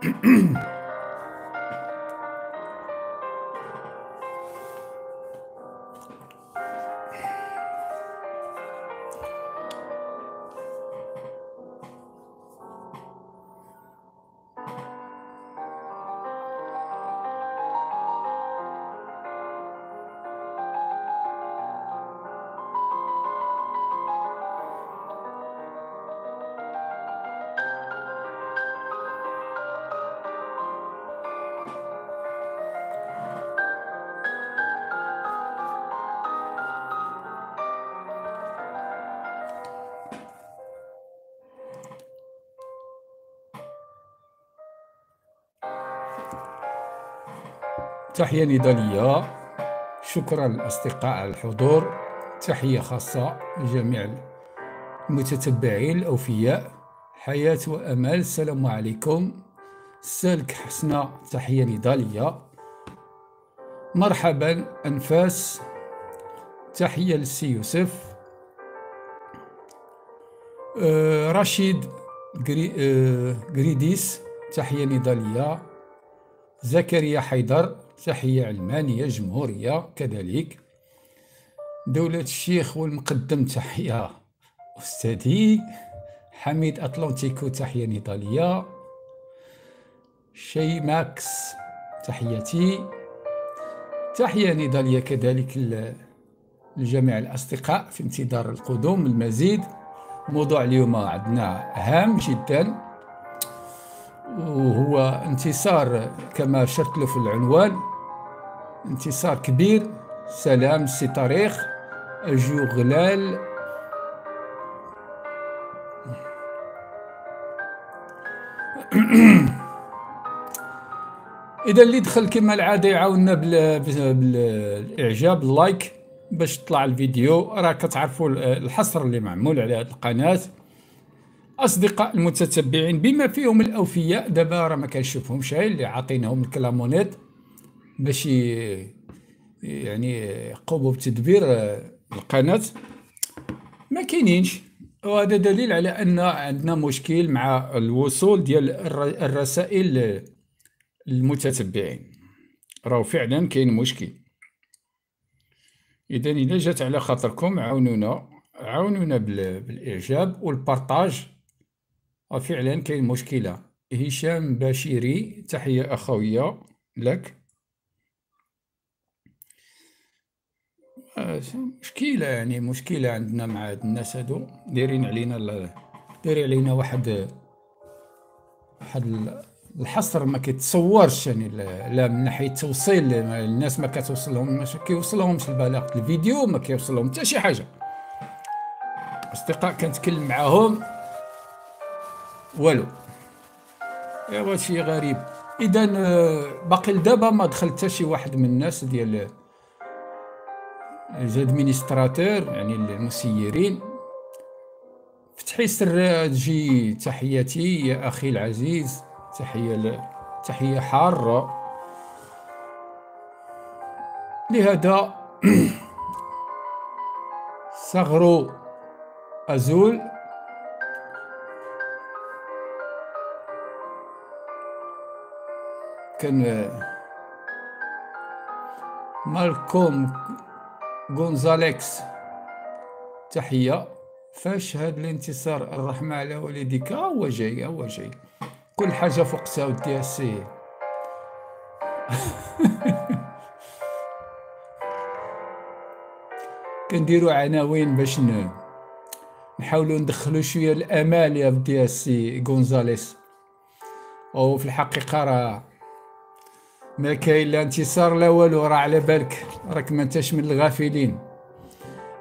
咳 تحية نضالية شكرا للأصدقاء على الحضور تحية خاصة لجميع المتتبعين الأوفياء حياة وأمل السلام عليكم سالك حسنة تحية نضالية مرحبا أنفاس تحية للسي يوسف أه، رشيد أه، غريديس تحية نضالية زكريا حيدر تحية علمانية جمهورية كذلك دولة الشيخ والمقدم تحية أستاذي حميد أطلانتيكو تحية نضالية شي ماكس تحياتي تحية نضالية كذلك لجميع الأصدقاء في انتظار القدوم المزيد موضوع اليوم عندنا هام جدا وهو انتصار كما شرت له في العنوان انتصار كبير سلام سي تاريخ اجو غلال اذا اللي دخل كما العاده يعاوننا بالاعجاب اللايك باش تطلع الفيديو راه كتعرفوا الحصر اللي معمول على هذه القناه اصدقاء المتتبعين بما فيهم الاوفياء دابا راه ما كنشوفهمش غير اللي عاطينهم الكلامونيت باش يعني يقوموا بتدبير القناه ما كاينينش وهذا دليل على ان عندنا مشكل مع الوصول ديال الرسائل للمتتبعين راهو فعلا كاين مشكل اذا اذا جات على خاطركم عاونونا عاونونا بالاعجاب والبارطاج فعلا كاين مشكله هشام بشيري تحيه اخويه لك آه، مشكله يعني مشكله عندنا مع هاد الناس هادو دايرين علينا دايرين علينا واحد واحد الحصر ما كيتصورش يعني لا من ناحيه التوصيل الناس ما كتوصلهم ما كيوصلهمش البلاغ الفيديو ما كيوصلهم حتى شي حاجه اصدقاء كنتكلم معاهم والو ايوا شي غريب اذا آه، باقي لدابا ما دخل حتى شي واحد من الناس ديال آه، زادمينستراتور يعني المسيرين فتحي تجي تحياتي يا اخي العزيز تحيه ل... تحيه حاره لهذا صغرو ازول كان مالكوم غونزاليكس تحية فاش هاد الانتصار الرحمة على والديك هو جاي هو جاي كل حاجة فوقتها ودي السي كنديرو عناوين باش نحاولو ندخلو شوية الأمال يا بدي سي غونزاليس في الحقيقة راه ما كاين لا انتصار لا والو راه على بالك راك ما انتش من الغافلين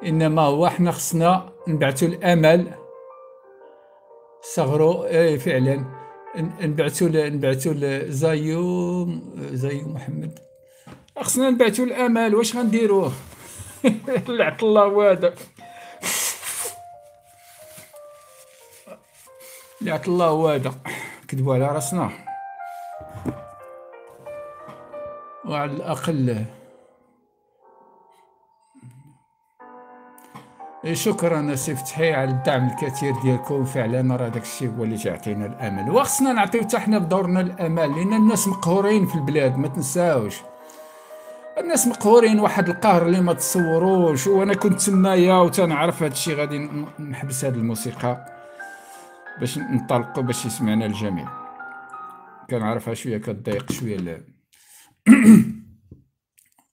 انما هو حنا خصنا نبعثوا الامل صغروا ايه فعلا نبعثوا نبعثوا زايو زايو محمد خصنا نبعثوا الامل واش غنديروه العطله وهذا الله وهذا كذبوا على راسنا وعلى الأقل إيه، شكرا سي فتحي على الدعم الكثير ديالكم فعلا راه داك الشيء هو اللي تعطينا الامل وخصنا نعطيو حتى حنا بدورنا الامل لان الناس مقهورين في البلاد ما تنساوش الناس مقهورين واحد القهر اللي ما تصوروش وانا كنت تمايا وتنعرف هذا الشيء غادي نحبس هذه الموسيقى باش نطلقوا باش يسمعنا الجميع كنعرفها شويه كضيق شويه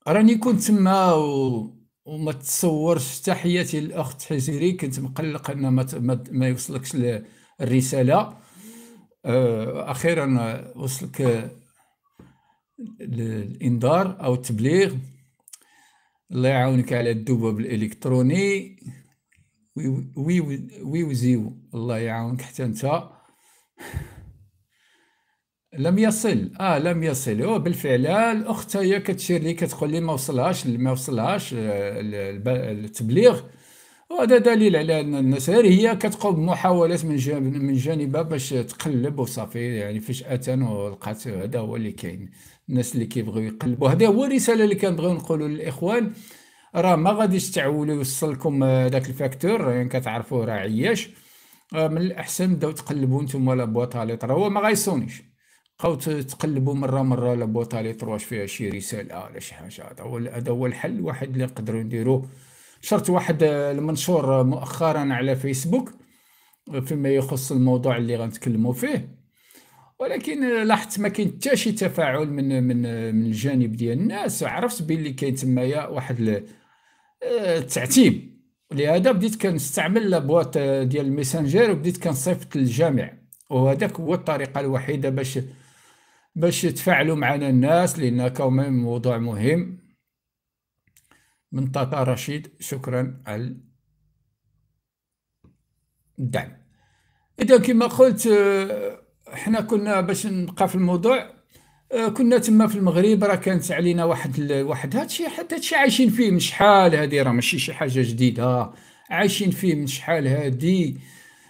راني كنت تما و... وما تصورش تحياتي للاخت حجيري كنت مقلق ان ما, ما, ما يوصلكش الرساله اخيرا وصلك الانذار او التبليغ الله يعاونك على الذباب الالكتروني وي وي وي وزيو الله يعاونك حتى انت لم يصل اه لم يصل هو بالفعل الاخت هي كتشير لي كتقول لي ما وصلهاش ما وصلهاش آه، التبليغ وهذا دليل على ان الناس هي كتقوم بمحاولات من جانب من جانبها باش تقلب وصافي يعني فجاه ولقات هذا هو اللي كاين الناس اللي كيبغيو يقلبوا هذا هو الرساله اللي كنبغيو نقولوا للاخوان راه ما غاديش تعولوا يوصلكم آه، ذاك الفاكتور يعني كتعرفوه راه عياش آه، من الاحسن بداو تقلبوا نتوما لا بواطا ليطرا هو ما غايصونيش بقاو تقلبوا مره مره لابوطه لي تروش فيها شي رساله ولا آه، شي حاجه هذا هو هذا هو الحل واحد اللي نقدروا نديروه شرت واحد آه، المنشور آه، مؤخرا على فيسبوك فيما يخص الموضوع اللي غنتكلموا فيه ولكن لاحظت ما كاين حتى شي تفاعل من من من الجانب ديال الناس عرفت باللي كاين تمايا واحد التعتيب لهذا بديت كنستعمل لابواط ديال الميسنجر وبديت كنصيفط للجامع وهذاك هو الطريقه الوحيده باش باش تفاعلوا معنا الناس لان كوم موضوع مهم من طاطا رشيد شكرا على الدعم اذا كما قلت آه، احنا كنا باش نبقى في الموضوع آه، كنا تما في المغرب راه كانت علينا واحد ال... واحد هادشي حتى هادشي عايشين فيه من شحال هادي راه ماشي شي حاجه جديده عايشين فيه من شحال هادي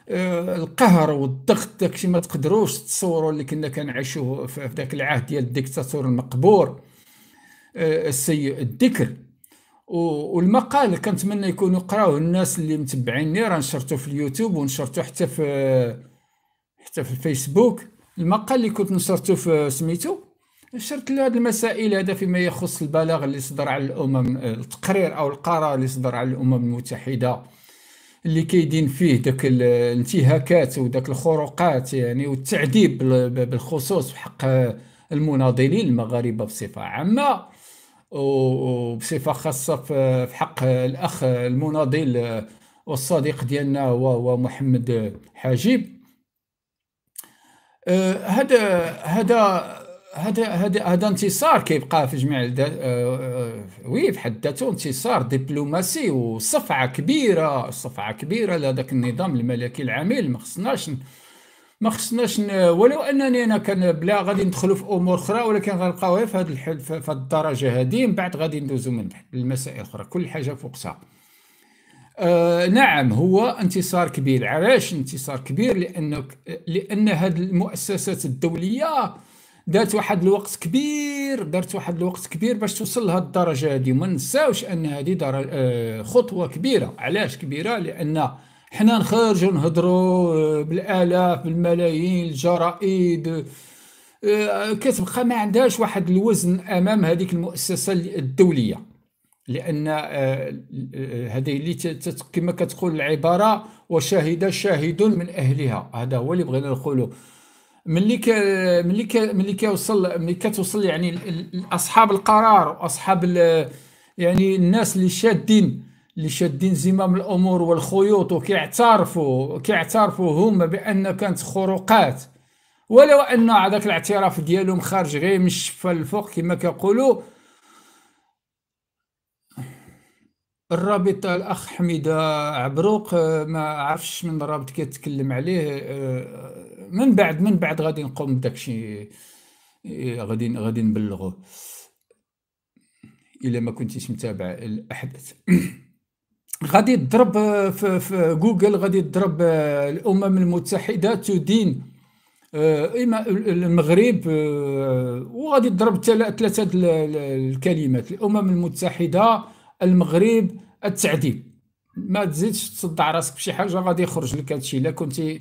آه، القهر والضغط داكشي ما تقدروش تصوروا اللي كنا كنعيشوه في ذاك العهد ديال الديكتاتور المقبور آه، السيء الذكر والمقال كنتمنى يكونوا قراوه الناس اللي متبعيني راه نشرته في اليوتيوب ونشرته حتى في حتى في الفيسبوك المقال اللي كنت نشرته في سميتو نشرت له هذه المسائل هذا فيما يخص البلاغ اللي صدر على الامم آه، التقرير او القرار اللي صدر على الامم المتحده اللي كيدين فيه داك الانتهاكات وداك الخروقات يعني والتعذيب بالخصوص حق المناضلين المغاربه بصفه عامه وبصفه خاصه في حق الاخ المناضل والصديق ديالنا وهو محمد حاجب أه، هذا هذا هذا هذا هذا انتصار كيبقى في جميع آه، آه، وي في حد ذاته انتصار دبلوماسي وصفعه كبيره صفعه كبيره لهذاك النظام الملكي العميل ما خصناش ما خصناش ولو انني انا كان بلا غادي ندخلوا في امور اخرى ولكن غنلقاوها في هذه الحل في الدرجه هذه من بعد غادي ندوزو من المسائل الاخرى كل حاجه فوقتها آه نعم هو انتصار كبير علاش انتصار كبير لانك لان هذه المؤسسات الدوليه دارت واحد الوقت كبير دارت واحد الوقت كبير باش توصل لهذه الدرجه هذه وما نساوش ان هذه آه، خطوه كبيره علاش كبيره لان حنا نخرجوا نهضروا آه، بالالاف بالملايين الجرائد آه، كتبقى ما عندهاش واحد الوزن امام هذيك المؤسسه الدوليه لان هذه اللي كما كتقول العباره وشاهد شاهد من اهلها هذا هو اللي بغينا نقوله ملي ك... ملي ك... ملي كيوصل ملي كتوصل يعني اصحاب القرار اصحاب يعني الناس اللي شادين اللي شادين زمام الامور والخيوط وكيعترفوا كيعترفوا هما بان كانت خروقات ولو ان هذاك الاعتراف ديالهم خارج غير من الشفه للفوق كما كيقولوا الرابط الاخ حميده عبروق ما عرفش من رابط كيتكلم عليه آه، من بعد من بعد غادي نقوم داكشي غادي غادي نبلغه الا ما كنتيش متابع الاحداث غادي تضرب في, في جوجل غادي تضرب آه، الامم المتحده تدين آه، اما المغرب آه، وغادي تضرب ثلاثه الكلمات الامم المتحده المغرب التعذيب ما تزيدش تصدع راسك بشي حاجه غادي يخرج لك هادشي الا كنتي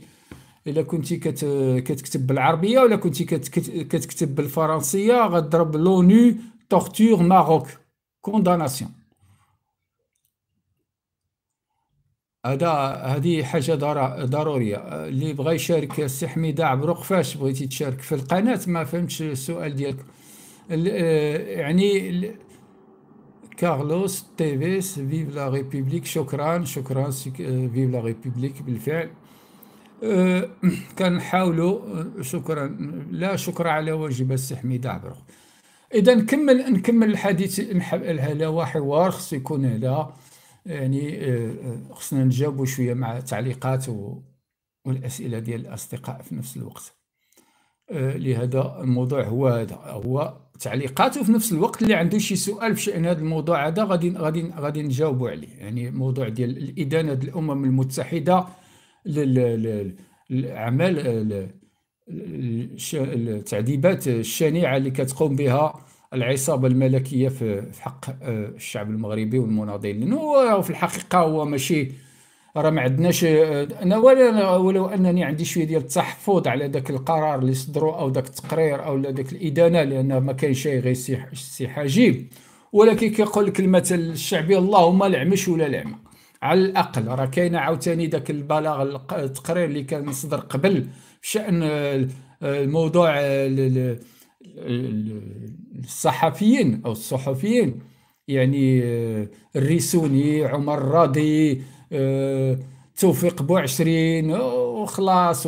الا كنتي كت... كتكتب بالعربيه ولا كنتي كت... كتكتب بالفرنسيه غضرب لونو تورتور ماروك كونداناسيون هذا هذه حاجه ضروريه اللي بغى يشارك السي حميده عبر فاش بغيتي تشارك في القناه ما فهمتش السؤال ديالك يعني كارلوس تيفيس فيف لا ريبوبليك شكرا شكرا فيف لا ريبوبليك بالفعل أه، حاولوا أه، شكرا لا شكرا على واجب السي حميد عبرو اذا نكمل نكمل الحديث هذا حوار خصو يكون هذا يعني أه، خصنا نجاوبوا شويه مع التعليقات والاسئله ديال الاصدقاء في نفس الوقت لهذا الموضوع هو هذا هو تعليقات وفي نفس الوقت اللي عنده شي سؤال بشان هذا الموضوع هذا غادي غادي غادي نجاوبوا عليه يعني موضوع ديال الادانه الامم المتحده الاعمال التعذيبات الشنيعه اللي كتقوم بها العصابه الملكيه في حق آه، الشعب المغربي والمناضلين لانه في الحقيقه هو ماشي راه ما عندناش آه، انا ولا ولو انني عندي شويه ديال التحفظ على ذاك القرار اللي صدروا او ذاك التقرير او ذاك الادانه لان ما كاين شيء غير سي حاجيب ولكن كيقول لك المثل الشعبي اللهم العمش ولا العمى على الاقل راه كاينه عاوتاني ذاك البلاغ التقرير اللي كان صدر قبل شان الموضوع الصحفيين او الصحفيين يعني الريسوني عمر الراضي توفيق بوعشرين وخلاص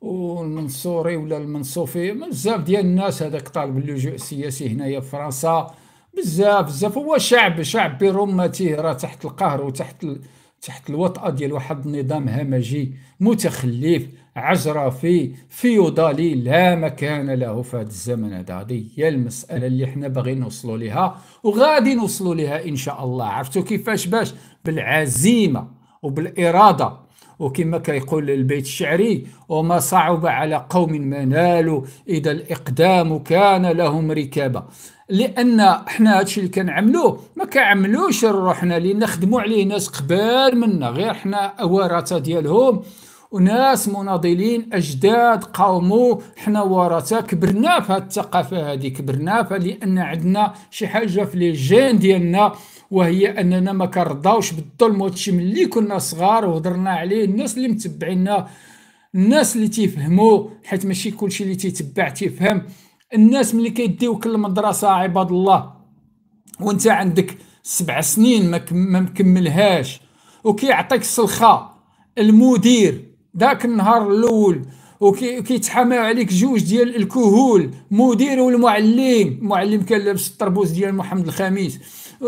والمنصوري ولا المنصوفي بزاف ديال الناس هذاك طالب اللجوء السياسي هنايا في فرنسا بزاف بزاف هو شعب شعب برمته راه تحت القهر وتحت ال... تحت الوطأة ديال واحد النظام همجي متخلف عجرفي فيودالي لا مكان له في هذا الزمن هذا هذه هي المسألة اللي حنا باغيين نوصلوا لها وغادي نوصلوا لها إن شاء الله عرفتوا كيفاش باش بالعزيمة وبالإرادة وكما كيقول البيت الشعري وما صعب على قوم ما نالوا إذا الإقدام كان لهم ركابة لان احنا هادشي اللي كنعملوه ما كنعملوش لروحنا اللي نخدموا عليه ناس قبال منا غير حنا ورثه ديالهم وناس مناضلين اجداد قاوموا حنا ورثه كبرنا في الثقافه هذه كبرنا لان عندنا شي حاجه في لي جين ديالنا وهي اننا ما كنرضاوش بالظلم وهادشي ملي كنا صغار وهضرنا عليه الناس اللي متبعينا الناس اللي تيفهموا حيت ماشي كلشي اللي تيتبع تيفهم الناس ملي كيديوك المدرسة عباد الله وانت عندك سبع سنين ما مكملهاش وكيعطيك سلخه المدير ذاك النهار الاول وكيتحاماو عليك جوج ديال الكهول مدير والمعلم المعلم كان لابس الطربوز ديال محمد الخميس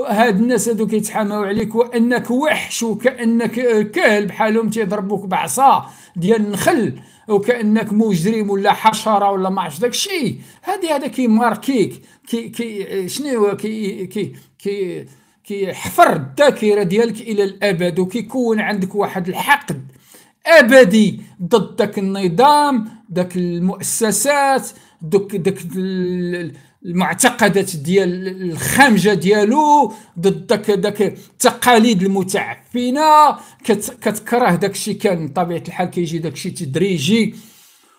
هاد الناس هادو كيتحاماو عليك وانك وحش وكانك كهل بحالهم تيضربوك بعصا ديال النخل وكانك مجرم ولا حشره ولا ما عرفتش داك الشيء هذه هذا كيماركيك كي كي شنو كي كي كي كيحفر الذاكره ديالك الى الابد وكيكون عندك واحد الحقد ابدي ضد داك النظام داك المؤسسات دوك داك المعتقدات ديال الخامجه ديالو ضد داك داك التقاليد المتعفنه كتكره داك الشيء كان بطبيعه الحال كيجي داك الشيء تدريجي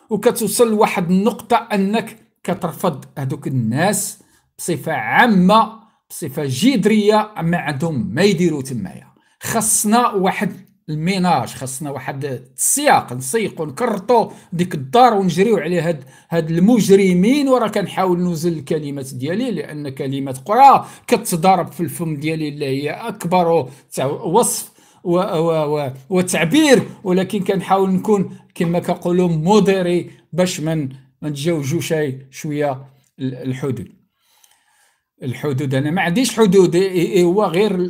وكتوصل لواحد النقطه انك كترفض هذوك الناس بصفه عامه بصفه جذريه ما عندهم ما يديروا تمايا خصنا واحد الميناج خاصنا واحد السياق نسيقو نكرطو ديك الدار ونجريو على هاد هاد المجرمين وراه كنحاول نوزن الكلمات ديالي لان كلمه قرى كتضارب في الفم ديالي اللي هي اكبر وصف و و و وتعبير ولكن كنحاول نكون كما كنقولوا موديري باش ما نتجاوزوش شويه الحدود الحدود انا ما عنديش حدود هو غير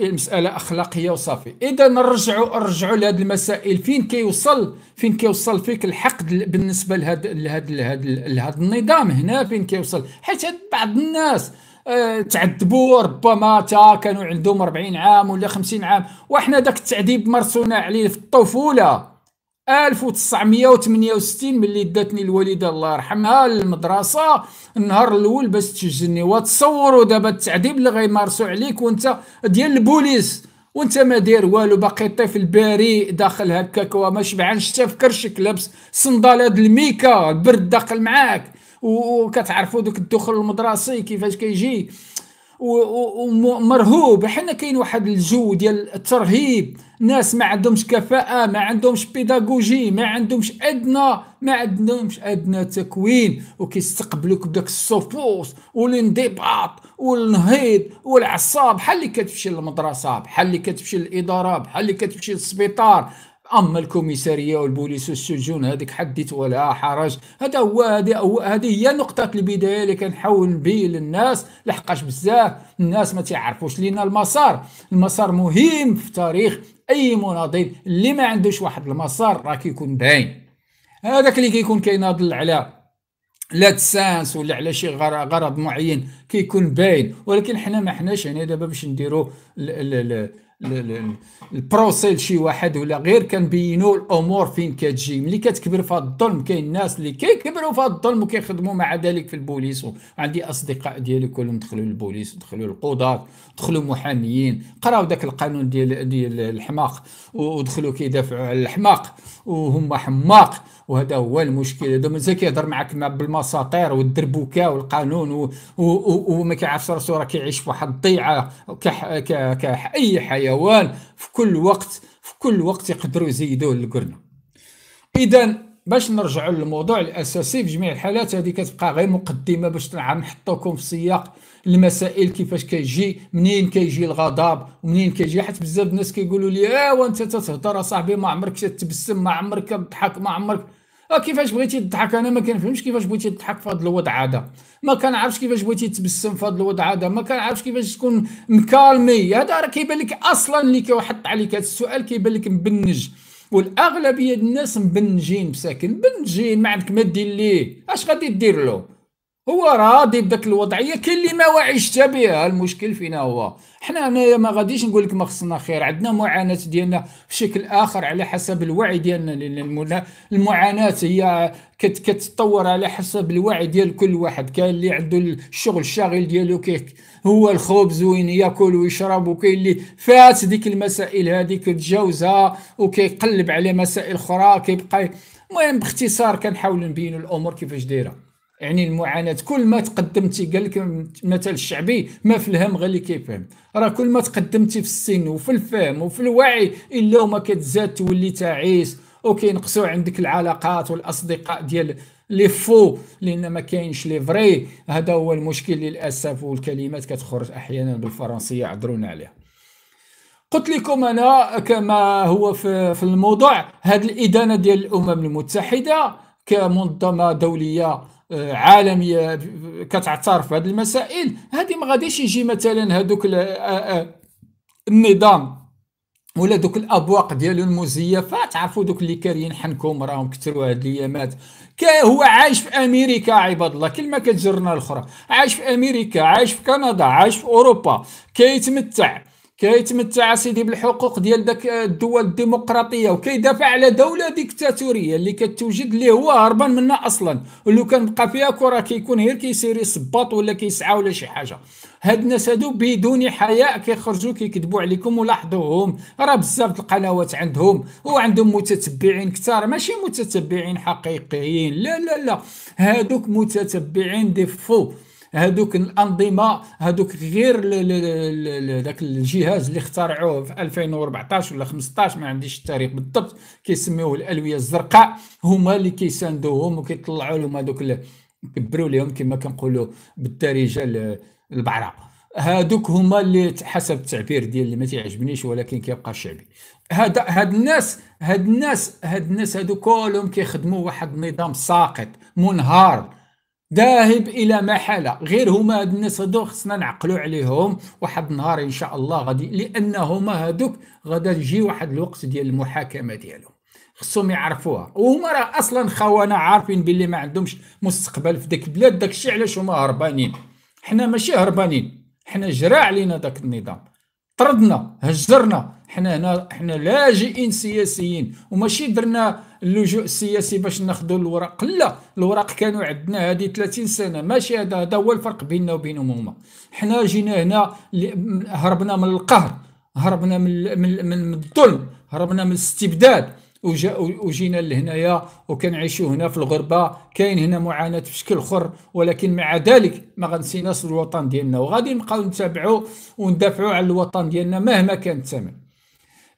مساله اخلاقيه وصافي اذا نرجعوا نرجعوا لهذ المسائل فين كيوصل فين كيوصل فيك الحقد بالنسبه لهذا لهذا لهذا النظام هنا فين كيوصل حيت بعض الناس آه، تعذبوا ربما تا كانوا عندهم 40 عام ولا 50 عام وحنا داك التعذيب مرسونا عليه في الطفوله 1968 ملي داتني الوالده الله يرحمها للمدرسه النهار الاول باش تسجلني وتصوروا دابا التعذيب اللي غيمارسوا عليك وانت ديال البوليس وانت ما داير والو باقي طفل بريء داخل هكاك وما شبعانش حتى في كرشك لابس صندالات الميكا البرد داخل معاك وكتعرفوا دوك الدخول المدرسي كيفاش كيجي كي ومرهوب حنا كاين واحد الجو ديال الترهيب ناس ما عندهمش كفاءة ما عندهمش بيداغوجي ما عندهمش أدنى ما عندهمش أدنى تكوين وكيستقبلوك بداك الصفوف والانضباط والنهيض والعصاب بحال اللي كتمشي للمدرسة بحال اللي كتمشي للإدارة بحال اللي كتمشي للسبيطار اما الكوميساريه والبوليس والسجون هذيك حدت ولا حرج هذا هو هذه هي نقطه البدايه اللي كنحاول به للناس لحقاش بزاف الناس ما تعرفوش لينا المسار المسار مهم في تاريخ اي مناضل اللي ما عندوش واحد المسار راه كيكون باين هذاك اللي كيكون كيناضل على لا تسانس ولا على شي غرض معين كيكون باين ولكن حنا ما حناش هنا دابا باش نديرو البروسي لشي واحد ولا غير كنبينوا الامور فين كتجي ملي كتكبر في الظلم كاين الناس اللي كيكبروا في الظلم وكيخدموا مع ذلك في البوليس عندي اصدقاء ديالي كلهم دخلوا للبوليس دخلوا للقضاة دخلوا محاميين قراوا ذاك القانون ديال ديال الحماق ودخلوا كيدافعوا على الحماق وهم حماق وهذا هو المشكل هذا مازال كيهضر معك مع بالمساطير والدربوكه والقانون وما كيعرفش راسو راه كيعيش في واحد الضيعه كأي حيوان في كل وقت في كل وقت يقدروا يزيدوه للقرنه اذا باش نرجعوا للموضوع الاساسي في جميع الحالات هذه كتبقى غير مقدمه باش نعم نحطوكم في سياق المسائل كيفاش كيجي منين كيجي الغضب ومنين كيجي حيت بزاف الناس كيقولوا لي ايوا آه، انت تتهضر صاحبي ما عمرك تبسم ما عمرك تضحك ما عمرك آه، كيفاش بغيتي تضحك انا ما كنفهمش كيفاش بغيتي تضحك في هذا الوضع هذا ما كنعرفش كيفاش بغيتي تبسم في هذا الوضع هذا ما كنعرفش كيفاش تكون مكالمي هذا راه كيبان لك اصلا اللي كيحط عليك هذا السؤال كيبان لك مبنج والاغلبيه الناس مبنجين مساكن مبنجين ما عندك ما دير ليه اش غادي دير له هو راضي بذاك الوضعيه كاين اللي ما واعيش بها المشكل فينا هو حنا هنايا ما غاديش نقول لك ما خصنا خير عندنا معاناه ديالنا بشكل اخر على حسب الوعي ديالنا لان المعاناه هي كتطور على حسب الوعي ديال كل واحد كاين اللي عنده الشغل الشاغل ديالو كيك هو الخبز وين ياكل ويشرب وكاين اللي فات ديك المسائل هذيك تجاوزها وكيقلب على مسائل اخرى كيبقى المهم باختصار كنحاول نبينوا الامور كيفاش دايره يعني المعاناه كل ما تقدمتي قال لك المثل الشعبي ما في الهم غير اللي كيفهم راه كل ما تقدمتي في السن وفي الفهم وفي الوعي الا وما كتزاد تولي تعيس وكينقصوا عندك العلاقات والاصدقاء ديال لي فو لان ما كاينش لي فري هذا هو المشكل للاسف والكلمات كتخرج احيانا بالفرنسيه عذرونا عليها قلت لكم انا كما هو في, في الموضوع هذه الادانه ديال الامم المتحده كمنظمه دوليه عالميه آه، كتعترف بهذه المسائل هذه ما غاديش يجي مثلا هذوك آه، آه، النظام ولا دوك الابواق ديالو المزيفه تعرفوا دوك اللي كاريين حنكم راهم كثروا هاد الايامات هو عايش في امريكا عباد الله كلمه كتجرنا الاخرى عايش في امريكا عايش في كندا عايش في اوروبا كيتمتع كي كيتمتع سيدي بالحقوق ديال داك الدول الديمقراطيه وكيدافع على دوله ديكتاتوريه اللي كتوجد اللي هو هربان منها اصلا ولو كان بقى فيها كره كيكون غير كيسير يصباط ولا كيسعى ولا شي حاجه هاد الناس هادو بدون حياء كيخرجوا كيكذبوا عليكم ولاحظوهم راه بزاف القنوات عندهم وعندهم متتبعين كثار ماشي متتبعين حقيقيين لا لا لا هادوك متتبعين ديفو هذوك الانظمه هذوك غير ذاك الجهاز اللي اخترعوه في 2014 ولا 15 ما عنديش التاريخ بالضبط كيسميوه الالويه الزرقاء هما اللي كيساندوهم وكيطلعوا لهم هذوك كبروا لهم كما كنقولوا بالدارجه البعراء هادوك هما اللي حسب التعبير ديال اللي ما تيعجبنيش ولكن كيبقى شعبي هاد هاد الناس هاد الناس هاد الناس هادو كلهم كيخدموا واحد النظام ساقط منهار ذاهب الى محاله غير هما هاد الناس هادو خصنا نعقلوا عليهم واحد النهار ان شاء الله غادي لانهما هادوك غادي يجي واحد الوقت ديال المحاكمه ديالهم خصهم يعرفوها وهما راه اصلا خوانا عارفين باللي ما عندهمش مستقبل في ديك البلاد داكشي علاش هما هربانين حنا ماشي هربانين حنا جرى علينا داك النظام طردنا هجرنا حنا هنا حنا لاجئين سياسيين وماشي درنا اللجوء السياسي باش ناخذوا الوراق لا الوراق كانوا عندنا هذه 30 سنه ماشي هذا هذا هو الفرق بيننا وبينهم هما حنا جينا هنا هربنا من القهر هربنا من من, من الظلم هربنا من الاستبداد وجينا لهنايا وكنعيشوا هنا في الغربه كاين هنا معاناه بشكل اخر ولكن مع ذلك ما غنسيناش الوطن ديالنا وغادي نبقاو نتابعوا وندافعوا على الوطن ديالنا مهما كان الثمن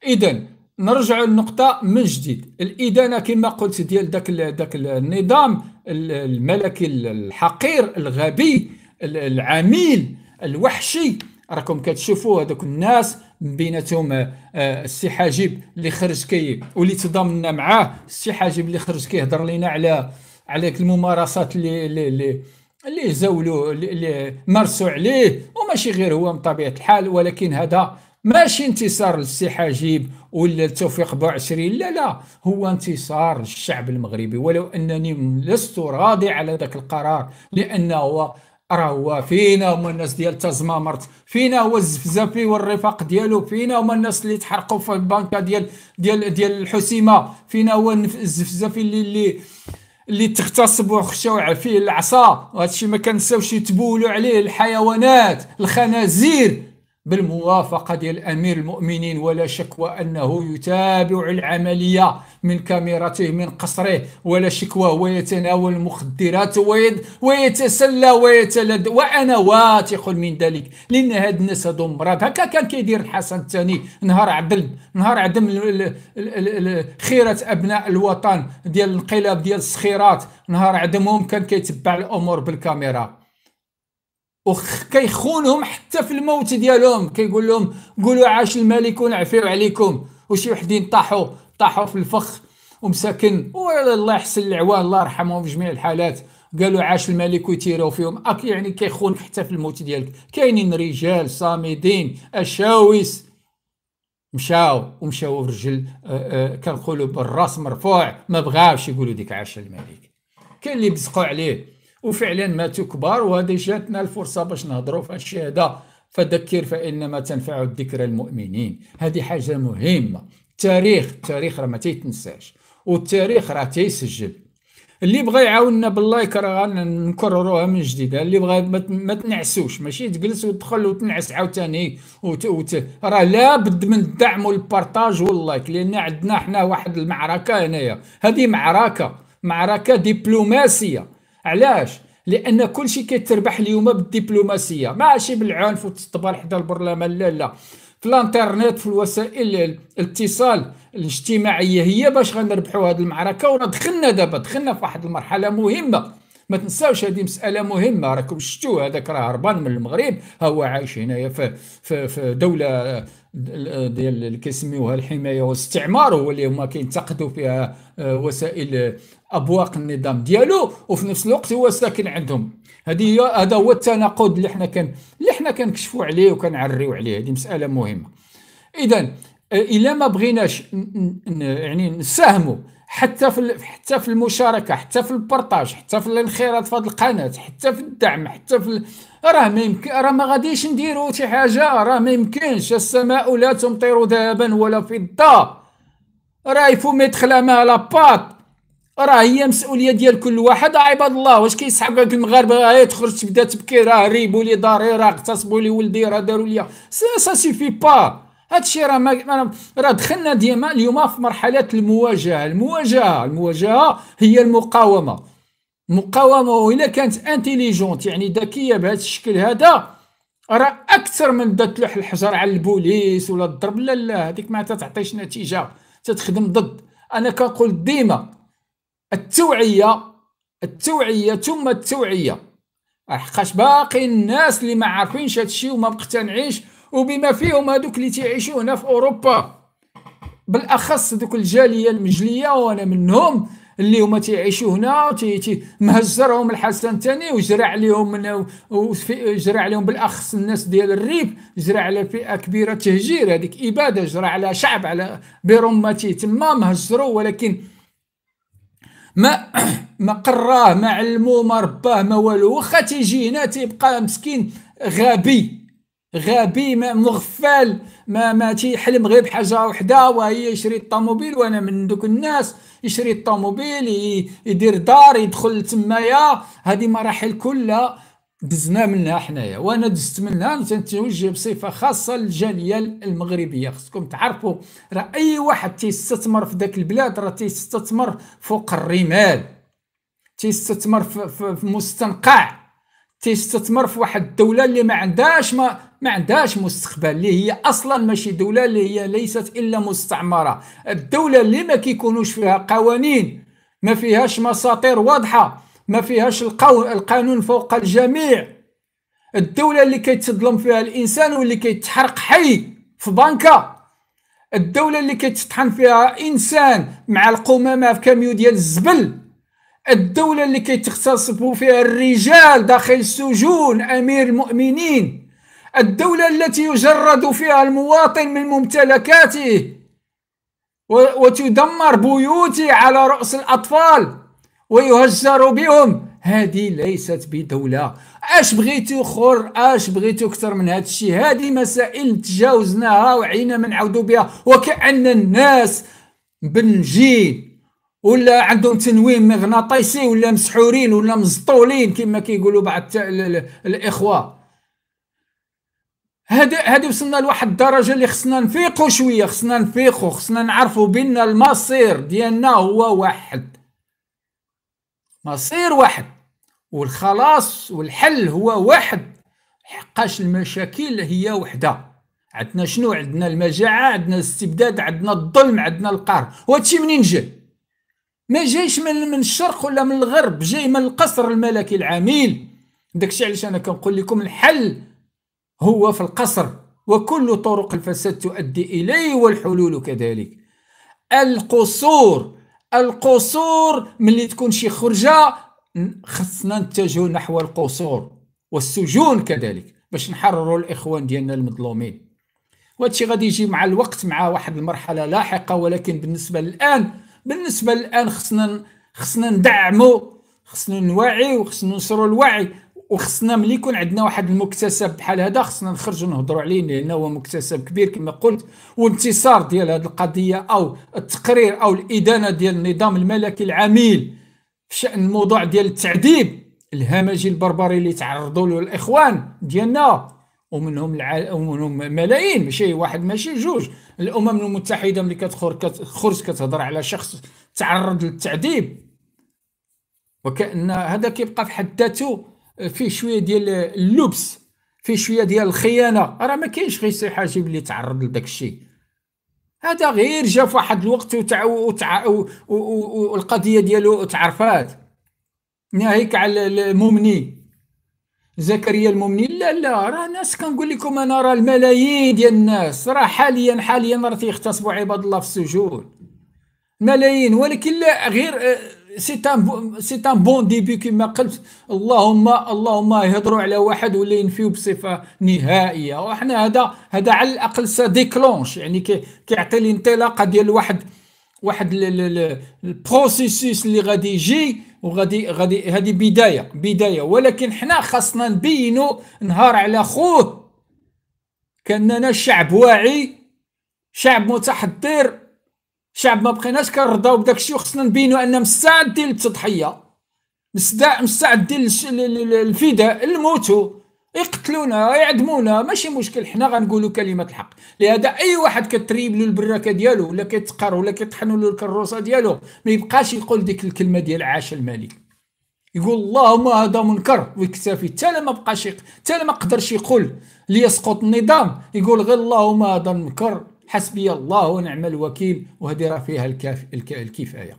اذا نرجعوا للنقطة من جديد الإدانة كما قلت ديال ذاك ذاك النظام الملكي الحقير الغبي العميل الوحشي راكم كتشوفوا هذوك الناس من بيناتهم آه، السي حاجب اللي خرج كي واللي تضامنا معاه السي حاجب اللي خرج كيهضر لنا على على الممارسات اللي اللي اللي اللي زولوا اللي مارسوا عليه وماشي غير هو من طبيعه الحال ولكن هذا ماشي انتصار للسي حجيب ولا لتوفيق بوعشرين لا لا هو انتصار للشعب المغربي ولو انني لست راضي على ذاك القرار لانه راه هو فينا هما الناس ديال تازمامرت فينا هو الزفزافي والرفاق ديالو فينا هما الناس اللي تحرقوا في البنكه ديال ديال ديال الحسيمه فينا هو الزفزافي اللي اللي اللي تغتصبوا وخشاو فيه العصا وهادشي ما كنساوش يتبولوا عليه الحيوانات الخنازير بالموافقة ديال أمير المؤمنين ولا شك وأنه يتابع العملية من كاميرته من قصره ولا شكوى ويتناول المخدرات ويتسلى ويتلد وأنا واثق من ذلك لأن هاد الناس هادو مراد هكا كان كيدير الحسن الثاني نهار عدل نهار عدم خيرة أبناء الوطن ديال الانقلاب ديال الصخيرات نهار عدمهم كان كيتبع الأمور بالكاميرا وكيخونهم حتى في الموت ديالهم كيقول لهم قولوا عاش الملك ونعفيو عليكم وشي وحدين طاحوا طاحوا في الفخ ومساكن الله يحسن العوان الله يرحمهم في جميع الحالات قالوا عاش الملك ويتيروا فيهم يعني كيخون حتى في الموت ديالك كاينين رجال صامدين اشاويس مشاو ومشاو برجل آه، آه، كنقولوا بالراس مرفوع ما بغاوش يقولوا ديك عاش الملك كاين اللي بزقوا عليه وفعلا ماتوا كبار وهذه جاتنا الفرصه باش نهضروا في الشيء هذا فذكر فانما تنفع الذكرى المؤمنين هذه حاجه مهمه التاريخ التاريخ راه ما تيتنساش والتاريخ راه تيسجل اللي بغى يعاوننا باللايك راه نكرروها من جديد اللي بغى ما تنعسوش ماشي تجلس وتدخل وتنعس عاوتاني وت... وت... راه لابد من الدعم والبارطاج واللايك لان عندنا حنا واحد المعركه هنايا هذه معركه معركه دبلوماسيه علاش لان كل شيء كيتربح اليوم بالدبلوماسيه ماشي بالعنف وتطبال حدا البرلمان لا لا في الانترنت في الوسائل الاتصال الاجتماعيه هي باش غنربحوا هذه المعركه ودخلنا دابا دخلنا في واحد المرحله مهمه ما تنساوش هذه مساله مهمه راكم شفتوا هذاك راه هربان من المغرب ها هو عايش هنايا في في في دوله آه، ديال اللي كيسميوها الحمايه والاستعمار هو اللي هما كينتقدوا فيها آه، وسائل آه، ابواق النظام ديالو وفي نفس الوقت هو ساكن عندهم هذه هي هذا هو التناقض اللي حنا كان اللي حنا كنكشفوا عليه وكنعريو عليه هذه مساله مهمه اذا الا ما بغيناش يعني نساهموا حتى في حتى في المشاركه حتى في البارطاج حتى في الانخراط في هذه القناه حتى في الدعم حتى في ال... راه ما يمكن راه ما غاديش نديروا شي حاجه راه ما يمكنش السماء لا تمطر ذهبا ولا فضه راه يفو ميتخ لا ما لا بات راه هي مسؤوليه ديال كل واحد آه، عباد الله واش كيسحب لك المغاربه هاي آه، تخرج تبدا تبكي راه ريبوا لي داري راه اغتصبوا لي ولدي راه داروا لي سا سا سيفي با هادشي راه ما راه دخلنا ديما اليوم في مرحله المواجهه المواجهه المواجهه هي المقاومه المقاومه وإلا كانت انتيليجونت يعني ذكيه بهذا الشكل هذا راه اكثر من دا تلوح الحجر على البوليس ولا الضرب لا لا هذيك ما تعطيش نتيجه تتخدم ضد انا كنقول ديما التوعيه التوعيه ثم التوعيه لحقاش باقي الناس اللي ما عارفينش هادشي وما مقتنعينش وبما فيهم هذوك اللي تعيشوا هنا في اوروبا بالاخص دوك الجاليه المجليه وانا منهم اللي هما تيعيشوا هنا مهزرهم الحسن الثاني وجرع لهم وجرع لهم بالاخص الناس ديال الريف جرع على فئه كبيره تهجير هذيك اباده جرع على شعب على برمته تما مهزروا ولكن ما ما قراه ما علموه ما رباه ما والو واخا تيجي هنا تيبقى مسكين غبي غبي ما مغفل ما ما تيحلم غير بحاجه وحده وهي يشري الطوموبيل وانا من دوك الناس يشري الطوموبيل يدير دار يدخل تمايا هذه مراحل كلها دزنا منها حنايا وانا دزت منها تنتوجه بصفه خاصه للجاليه المغربيه خصكم تعرفوا راه اي واحد تيستثمر في ذاك البلاد راه تيستثمر فوق الرمال تيستثمر في مستنقع تيستثمر في واحد الدوله اللي ما عندهاش ما ما عندهاش مستقبل اللي هي اصلا ماشي دوله اللي هي ليست الا مستعمره الدوله اللي ما كيكونوش فيها قوانين ما فيهاش مساطير واضحه ما فيهاش القو... القانون فوق الجميع الدوله اللي كيتظلم فيها الانسان واللي كيتحرق حي في بنكه الدوله اللي كيتطحن فيها انسان مع القمامه في كاميو ديال الزبل الدولة اللي كيتغتصبوا فيها الرجال داخل السجون أمير المؤمنين الدولة التي يجرد فيها المواطن من ممتلكاته وتدمر بيوتي على رأس الأطفال ويهجر بهم هذه ليست بدولة اش بغيتو خر اش بغيتو اكثر من هذا الشيء هذه مسائل تجاوزناها وعينا من عودوا بها وكأن الناس بنجين ولا عندهم تنويم مغناطيسي ولا مسحورين ولا مزطولين كما كيقولوا بعض الاخوه هذا هذا وصلنا لواحد الدرجه اللي خصنا نفيقوا شويه خصنا نفيقوا خصنا نعرفوا بان المصير ديالنا هو واحد مصير واحد والخلاص والحل هو واحد حقاش المشاكل هي وحده عندنا شنو عندنا المجاعه عندنا الاستبداد عندنا الظلم عندنا القهر وهادشي منين جاي ما جايش من من الشرق ولا من الغرب جاي من القصر الملكي العميل داكشي علاش انا كنقول لكم الحل هو في القصر وكل طرق الفساد تؤدي اليه والحلول كذلك القصور القصور ملي تكون شي خرجه خصنا نتجهوا نحو القصور والسجون كذلك باش نحرروا الاخوان ديالنا المظلومين وهادشي غادي يجي مع الوقت مع واحد المرحله لاحقه ولكن بالنسبه للان بالنسبه الان خصنا خصنا ندعمو خصنا نوعيو وخصنا نصرو الوعي وخصنا ملي يكون عندنا واحد المكتسب بحال هذا خصنا نخرجوا نهضروا عليه لانه هو مكتسب كبير كما قلت وانتصار ديال هذه القضيه او التقرير او الادانه ديال النظام الملكي العميل شان الموضوع ديال التعذيب الهمجي البربري اللي تعرضوا له الاخوان ديالنا ومنهم الع... ومنهم ملايين ماشي واحد ماشي جوج الامم المتحده ملي كتخرج كتهضر على شخص تعرض للتعذيب وكان هذا كيبقى في حد ذاته آه، فيه شويه ديال اللبس فيه شويه ديال الخيانه راه ما كاينش غير شي حاجب اللي تعرض لذاك الشيء هذا غير جا في واحد الوقت وتع... وتع... و... و... و... والقضيه ديالو تعرفات ناهيك على المومني زكريا المؤمنين لا لا راه ناس كنقول لكم انا راه الملايين ديال الناس راه حاليا حاليا راه تيختصبوا عباد الله في السجون ملايين ولكن لا غير سي تان سي بون ديبي كما قلت اللهم اللهم يهضروا على واحد ولا ينفيو بصفه نهائيه وحنا هذا هذا على الاقل سا ديكلونش يعني كيعطي الانطلاقه ديال واحد واحد البروسيسوس اللي غادي يجي وغادي غادي هذه بدايه بدايه ولكن حنا خاصنا نبينوا نهار على خوه كاننا شعب واعي شعب متحضر شعب ما بقيناش كنرضاو بداك الشيء وخصنا نبينوا اننا مستعدين للتضحيه مستعدين للفداء الموتو يقتلونا يعدمونا ماشي مشكل حنا غنقولوا كلمه الحق لهذا اي واحد كتريب له البراكه ديالو ولا كيتقر ولا كيطحنوا له الكروسه ديالو ما يبقاش يقول ديك الكلمه ديال عاش الملك يقول اللهم هذا منكر ويكتفي حتى ما بقاش حتى ما قدرش يقول ليسقط النظام يقول غير اللهم هذا منكر حسبي الله ونعم الوكيل وهذه راه فيها الكاف الكفايه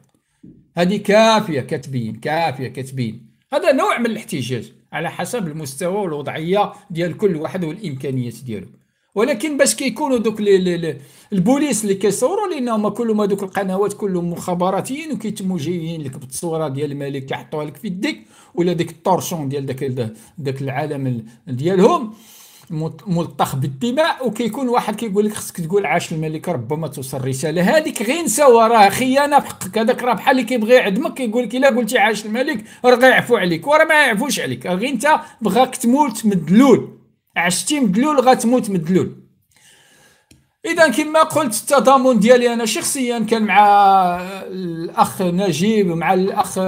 هذه كافيه كتبين كافيه كتبين هذا نوع من الاحتجاج على حسب المستوى والوضعيه ديال كل واحد والامكانيات ديالو ولكن باش كيكونوا دوك لي لي البوليس اللي كيصوروا لان هما كلهم هذوك القنوات كلهم مخابراتيين وكيتموا جايين لك بالصوره ديال الملك كيحطوها لك في يديك ولا ديك الطورشون ديال داك داك العالم ديالهم ملطخ بالدماء وكيكون واحد كيقول لك خصك تقول عاش الملك ربما توصل رساله هذيك غير نساو راه خيانه في حقك هذاك راه بحال اللي كيبغي يعدمك كيقول لك الا قلتي عاش الملك راه غيعفو عليك وراه ما يعفوش عليك غير انت بغاك تموت مدلول عشتي مدلول غتموت مدلول اذا كما قلت التضامن ديالي انا شخصيا كان مع الاخ نجيب مع الاخ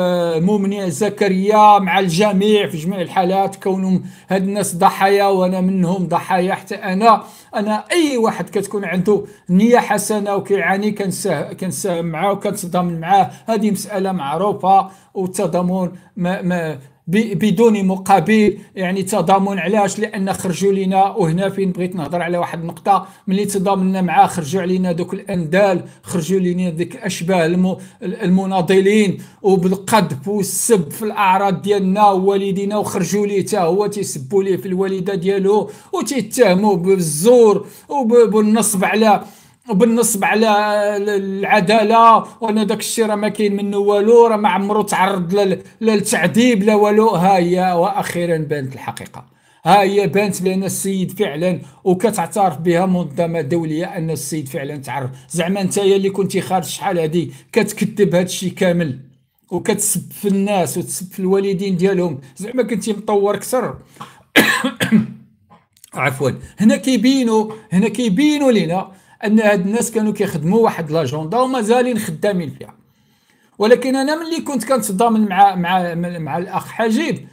ممنع زكريا مع الجميع في جميع الحالات كونهم هاد الناس ضحايا وانا منهم ضحايا حتى انا انا اي واحد كتكون عنده نيه حسنه وكيعاني كنساهم كنساهم معاه وكنتضامن معاه هذه مساله معروفه والتضامن ما ما بدون مقابل يعني تضامن علاش لان خرجوا لنا وهنا فين بغيت نهضر على واحد النقطه ملي تضامنا معاه خرجوا علينا دوك الاندال خرجوا لنا ديك اشباه المناضلين وبالقذف والسب في الاعراض ديالنا ووالدينا وخرجوا ليه حتى هو تيسبوا ليه في الوالده ديالو وتيتهموا بالزور وبالنصب على وبالنصب على العداله وانا داك الشيء راه ما كاين منه والو راه ما عمرو تعرض للتعذيب لا والو ها هي واخيرا بانت الحقيقه ها هي بانت بان السيد فعلا وكتعترف بها منظمه دوليه ان السيد فعلا تعرف زعما انت اللي كنتي خارج شحال هادي كتكذب هذا الشيء كامل وكتسب في الناس وتسب في الوالدين ديالهم زعما كنتي مطور اكثر عفوا هنا كيبينوا هنا كيبينوا لينا ان هاد الناس كانوا كيخدموا واحد لاجوندا ومازالين خدامين فيها ولكن انا ملي كنت كنتضامن مع مع مع الاخ حجيب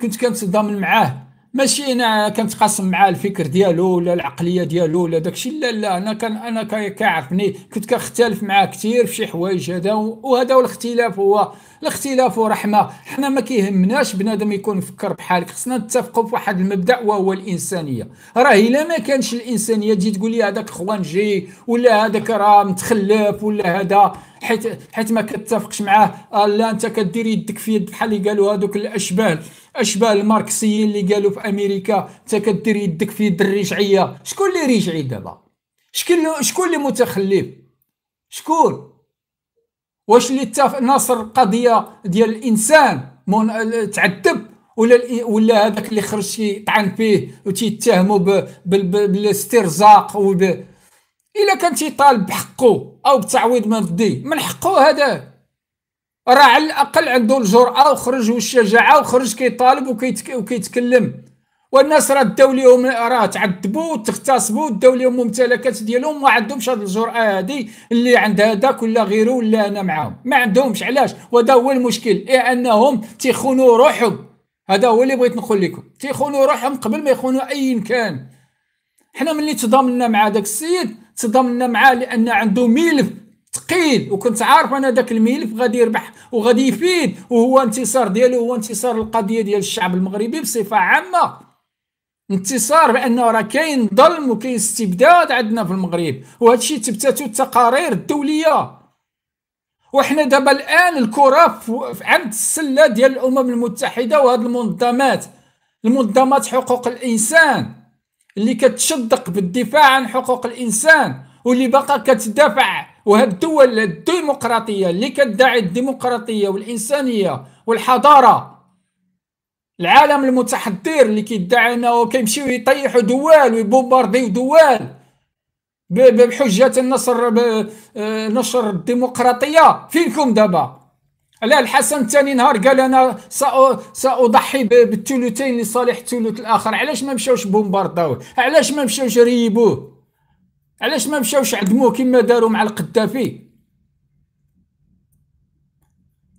كنت كنتضامن معاه ماشي انا كنتقاسم معاه الفكر ديالو ولا العقليه ديالو ولا داكشي لا لا انا كان انا كيعرفني كنت كنختلف معاه كثير في شي حوايج هذا وهذا هو الاختلاف هو الاختلاف رحمه حنا ما كيهمناش بنادم يكون يفكر بحالك خصنا نتفقوا في واحد المبدا وهو الانسانيه راه الا ما كانش الانسانيه تجي تقول لي هذاك خوانجي ولا هذاك راه متخلف ولا هذا حيت حيت ما كتفقش معاه لا انت كدير يدك في يد بحال اللي قالوا هذوك الاشبال اشبال الماركسيين اللي قالوا في امريكا انت كدير يدك في يد الرجعيه شكون اللي رجعي دابا شكون شكون اللي متخلف شكون واش اللي تف... ناصر قضيه ديال الانسان من... تعذب ولا ولا هذاك اللي خرج طعن فيه وتيتهموا بالاسترزاق وب... الا كان تيطالب بحقه او بتعويض مادي من حقه هذا راه على الاقل عنده الجراه وخرج والشجاعه وخرج كيطالب وكيتك... وكيتكلم والناس راه داو ليهم راه تعذبوا وتغتصبوا وداو ليهم ممتلكات ديالهم ما عندهمش هذه الجراه هذه اللي عند هذاك ولا غيره ولا انا معاهم ما عندهمش علاش وهذا هو المشكل إيه انهم تيخونوا روحهم هذا هو اللي بغيت نقول لكم تيخونوا روحهم قبل ما يخونوا اي كان حنا ملي تضامنا مع داك السيد تضامنا معاه لان عنده ملف ثقيل وكنت عارف انا ذاك الملف غادي يربح وغادي يفيد وهو انتصار ديالو هو انتصار القضيه ديال الشعب المغربي بصفه عامه انتصار بانه راه كاين ظلم وكاين استبداد عندنا في المغرب وهذا الشيء تبتاتو التقارير الدوليه وحنا دابا الان الكره في عند السله ديال الامم المتحده وهذه المنظمات المنظمات حقوق الانسان اللي كتشدق بالدفاع عن حقوق الانسان واللي باقا كتدافع وهاد الدول الديمقراطيه اللي كتدعي الديمقراطيه والانسانيه والحضاره العالم المتحضر اللي كيدعي انه كيمشيو يطيحوا دول ويبومبارديو دول بحجه النصر آه، نشر الديمقراطيه فينكم دابا على الحسن الثاني نهار قال انا ساضحي بالثلثين لصالح الثلث الاخر علاش ما مشاوش بومبارداوه علاش ما مشاوش ريبوه علاش ما مشاوش عدموه كما داروا مع القذافي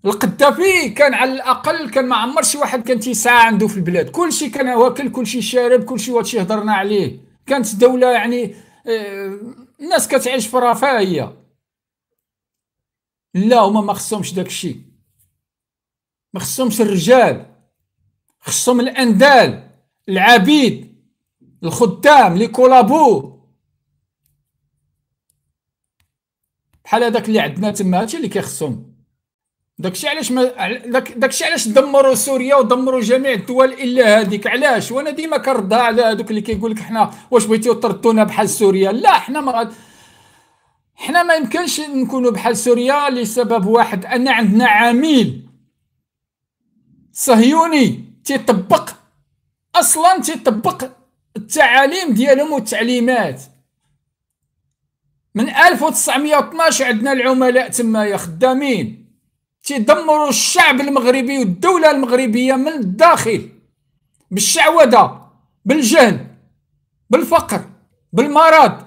القذافي كان على الاقل كان ما عمر شي واحد كان تيسعى عنده في البلاد كلشي كان واكل كلشي شارب كلشي واش هضرنا عليه كانت دوله يعني آه، الناس كتعيش في رفاهيه لا هما ما خصهمش داكشي ما خصهمش الرجال خصهم الاندال العبيد الخدام لي كولابو بحال هذاك اللي عندنا تما هادشي اللي كيخصهم داكشي علاش ما داك داكشي علاش دمروا سوريا ودمروا جميع الدول الا هذيك علاش وانا ديما كنرضى على هذوك اللي كيقول لك حنا واش بغيتيو تردونا بحال سوريا لا حنا ما حنا ما يمكنش نكونوا بحال سوريا لسبب واحد ان عندنا عميل صهيوني تيطبق اصلا تيطبق التعاليم ديالهم والتعليمات من 1912 عندنا العملاء تمايا خدامين تيدمروا الشعب المغربي والدوله المغربيه من الداخل بالشعوذه بالجهل بالفقر بالمرض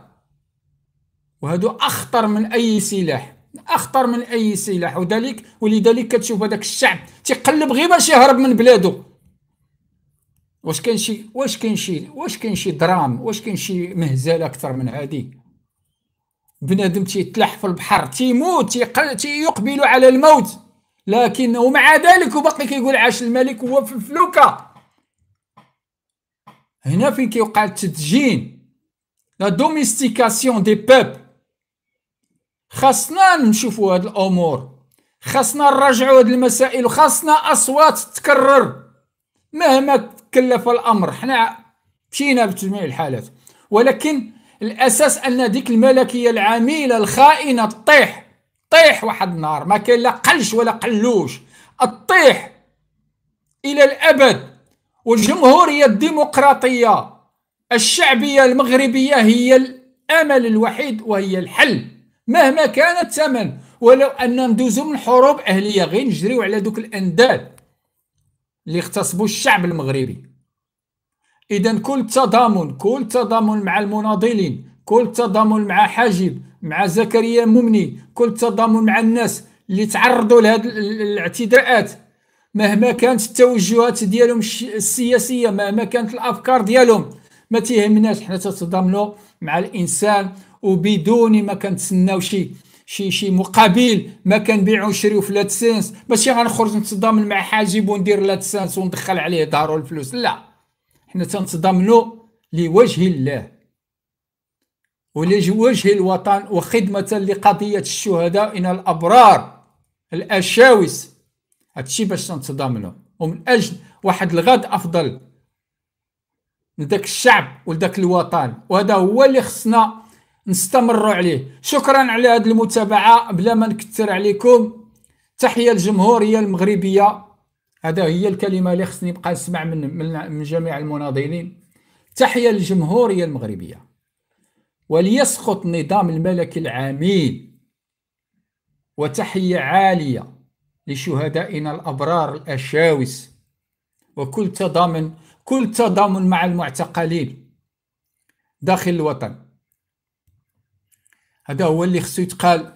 وهذا اخطر من اي سلاح اخطر من اي سلاح وذلك ولذلك كتشوف هذاك الشعب تيقلب غير باش يهرب من بلادو واش كاين شي واش كاين شي واش كاين شي درام واش كاين شي مهزله اكثر من هذه بنادم تيتلح في البحر تيموت تيقل تيقبل على الموت لكن ومع ذلك وباقي كيقول عاش الملك هو في الفلوكه هنا فين كيوقع التدجين لا دوميستيكاسيون دي بيبل خاصنا نشوفوا هاد الامور خاصنا نراجعوا هاد المسائل وخاصنا اصوات تكرر مهما تكلف الامر حنا مشينا بتجميع الحالات ولكن الاساس ان ديك الملكيه العميله الخائنه تطيح طيح واحد النهار ما كاين لا قلش ولا قلوش تطيح الى الابد والجمهوريه الديمقراطيه الشعبيه المغربيه هي الامل الوحيد وهي الحل مهما كان الثمن ولو ان ندوزو من حروب اهليه غير نجريو على دوك الانداد اللي اغتصبوا الشعب المغربي اذا كل تضامن كل تضامن مع المناضلين كل تضامن مع حاجب مع زكريا ممني كل تضامن مع الناس اللي تعرضوا لهذه الاعتداءات مهما كانت التوجهات ديالهم السياسيه مهما كانت الافكار ديالهم ما تيهمناش حنا تتضامنوا مع الانسان وبدون ما كنتسناو شي شي شي مقابل ما كنبيعو نشريو في لاتسينس ماشي غنخرج نتضامن مع حاجب وندير لاتسينس وندخل عليه دارو الفلوس لا حنا تنتضامنو لوجه الله ولوجه الوطن وخدمة لقضية الشهداء إن الأبرار الأشاوس هادشي باش تنتضامنو ومن أجل واحد الغد أفضل لذاك الشعب ولذاك الوطن وهذا هو اللي خصنا نستمروا عليه شكرا على هذه المتابعه بلا ما نكثر عليكم تحيه الجمهوريه المغربيه هذا هي الكلمه اللي خصني نبقى نسمع من من جميع المناضلين تحيه الجمهوريه المغربيه وليسقط النظام الملكي العميل وتحيه عاليه لشهدائنا الابرار الاشاوس وكل تضامن كل تضامن مع المعتقلين داخل الوطن هذا هو اللي خصو يتقال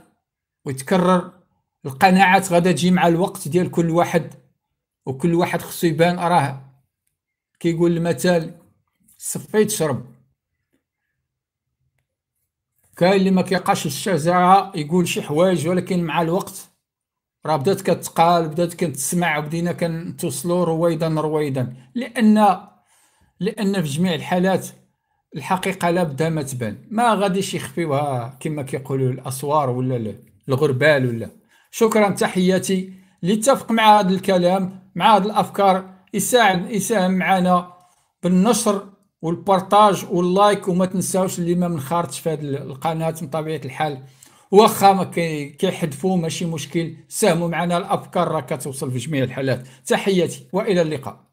ويتكرر القناعات غادا تجي مع الوقت ديال كل واحد وكل واحد خصو يبان راه كيقول المثال صفي تشرب كاين اللي ما كيقاش الشجاعه يقول شي حوايج ولكن مع الوقت راه بدات كتقال بدات كتسمع وبدينا كنتوصلوا رويدا رويدا لان لان في جميع الحالات الحقيقه لا بدا ما تبان ما غاديش يخفيوها كما كيقولوا الاسوار ولا الغربال ولا شكرا تحياتي اللي اتفق مع هذا الكلام مع هذه الافكار يساعد يساهم معنا بالنشر والبارتاج واللايك وما تنساوش اللي ما منخرطش في هذه القناه من طبيعه الحال واخا ما كيحذفوا ماشي مشكل ساهموا معنا الافكار راه كتوصل في جميع الحالات تحياتي والى اللقاء